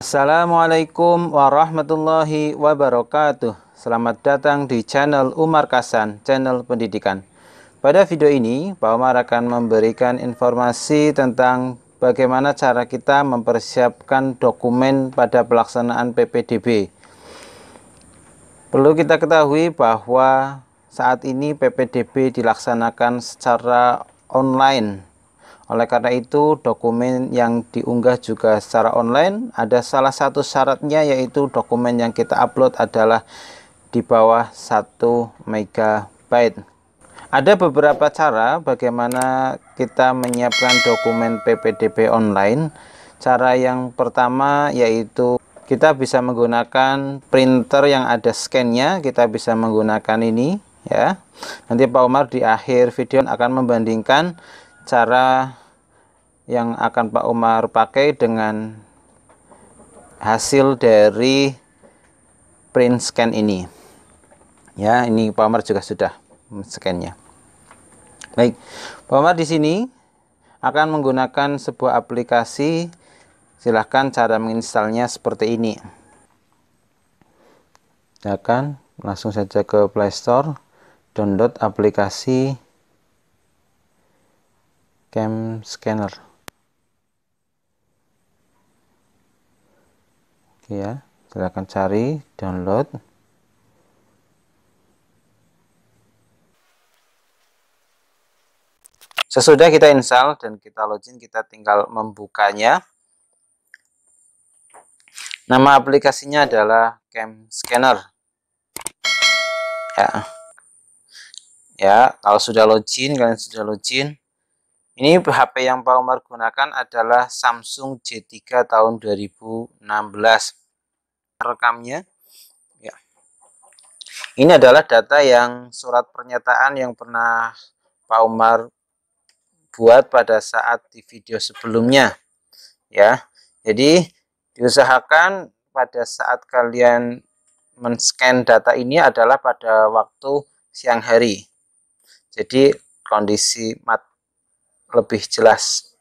Assalamualaikum warahmatullahi wabarakatuh Selamat datang di channel Umar Kasan, channel pendidikan Pada video ini, Pak Umar akan memberikan informasi tentang bagaimana cara kita mempersiapkan dokumen pada pelaksanaan PPDB Perlu kita ketahui bahwa saat ini PPDB dilaksanakan secara online oleh karena itu, dokumen yang diunggah juga secara online ada salah satu syaratnya yaitu dokumen yang kita upload adalah di bawah 1 megabyte. Ada beberapa cara bagaimana kita menyiapkan dokumen PPDB online. Cara yang pertama yaitu kita bisa menggunakan printer yang ada scan-nya, kita bisa menggunakan ini ya. Nanti Pak Umar di akhir video akan membandingkan cara yang akan Pak Umar pakai dengan hasil dari print scan ini ya ini Pak Umar juga sudah scannya baik Pak Umar di sini akan menggunakan sebuah aplikasi silahkan cara menginstalnya seperti ini ya kan langsung saja ke Play Store download aplikasi cam scanner oke ya silahkan cari download sesudah kita install dan kita login kita tinggal membukanya nama aplikasinya adalah cam scanner ya ya kalau sudah login kalian sudah login ini HP yang Pak Umar gunakan adalah Samsung J3 tahun 2016. Rekamnya. Ya. Ini adalah data yang surat pernyataan yang pernah Pak Umar buat pada saat di video sebelumnya. Ya. Jadi diusahakan pada saat kalian men-scan data ini adalah pada waktu siang hari. Jadi kondisi mat lebih jelas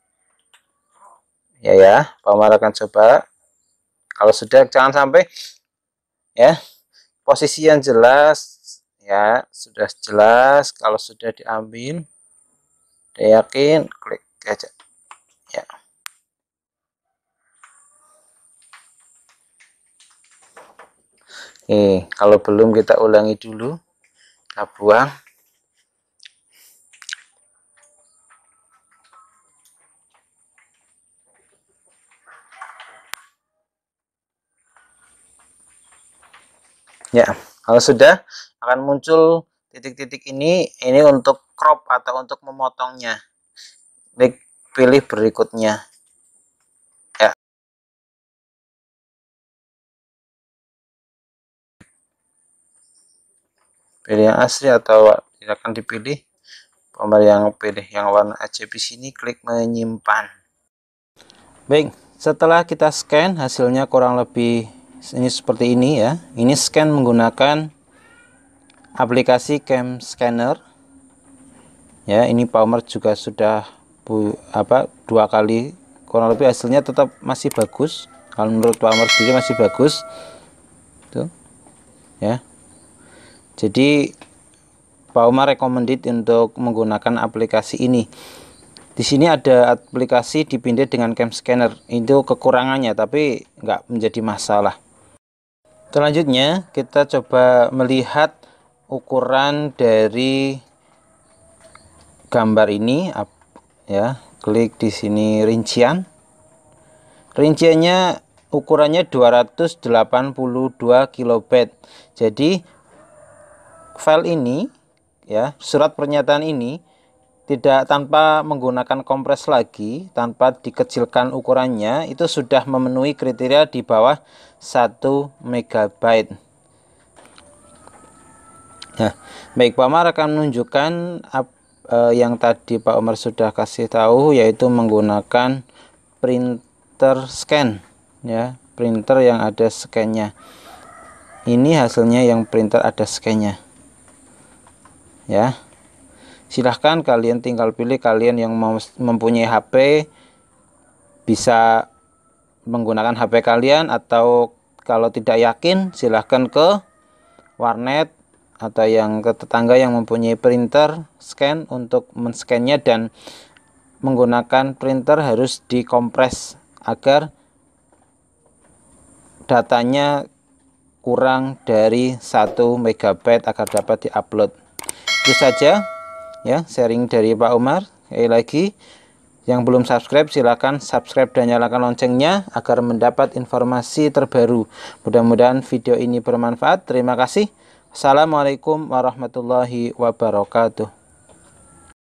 ya ya Pak Umar akan coba kalau sudah jangan sampai ya posisi yang jelas ya sudah jelas kalau sudah diambil yakin klik aja ya Nih, kalau belum kita ulangi dulu kita buang ya kalau sudah akan muncul titik-titik ini ini untuk crop atau untuk memotongnya klik pilih berikutnya ya pilih yang asli atau tidak akan dipilih gambar yang pilih yang warna ACP sini klik menyimpan baik setelah kita scan hasilnya kurang lebih ini seperti ini ya ini scan menggunakan aplikasi cam scanner ya ini Palmer juga sudah bu, apa dua kali kurang lebih hasilnya tetap masih bagus kalau menurut Palmer sendiri masih bagus tuh ya jadi Palmer recommended untuk menggunakan aplikasi ini di sini ada aplikasi dipindah dengan cam scanner itu kekurangannya tapi nggak menjadi masalah Selanjutnya kita coba melihat ukuran dari gambar ini ya. Klik di sini rincian. Rinciannya ukurannya 282 KB. Jadi file ini ya, surat pernyataan ini tidak tanpa menggunakan kompres lagi, tanpa dikecilkan ukurannya, itu sudah memenuhi kriteria di bawah 1 MB. Nah, baik Pak Omar akan menunjukkan ap, eh, yang tadi Pak Omar sudah kasih tahu yaitu menggunakan printer scan ya, printer yang ada scannya. Ini hasilnya yang printer ada scannya, nya Ya silahkan kalian tinggal pilih kalian yang mempunyai HP bisa menggunakan HP kalian atau kalau tidak yakin silahkan ke warnet atau yang ke tetangga yang mempunyai printer scan untuk menscannya dan menggunakan printer harus dikompres agar datanya kurang dari 1 MB agar dapat diupload itu saja ya sharing dari Pak Umar sekali lagi yang belum subscribe silakan subscribe dan nyalakan loncengnya agar mendapat informasi terbaru mudah-mudahan video ini bermanfaat terima kasih Assalamualaikum warahmatullahi wabarakatuh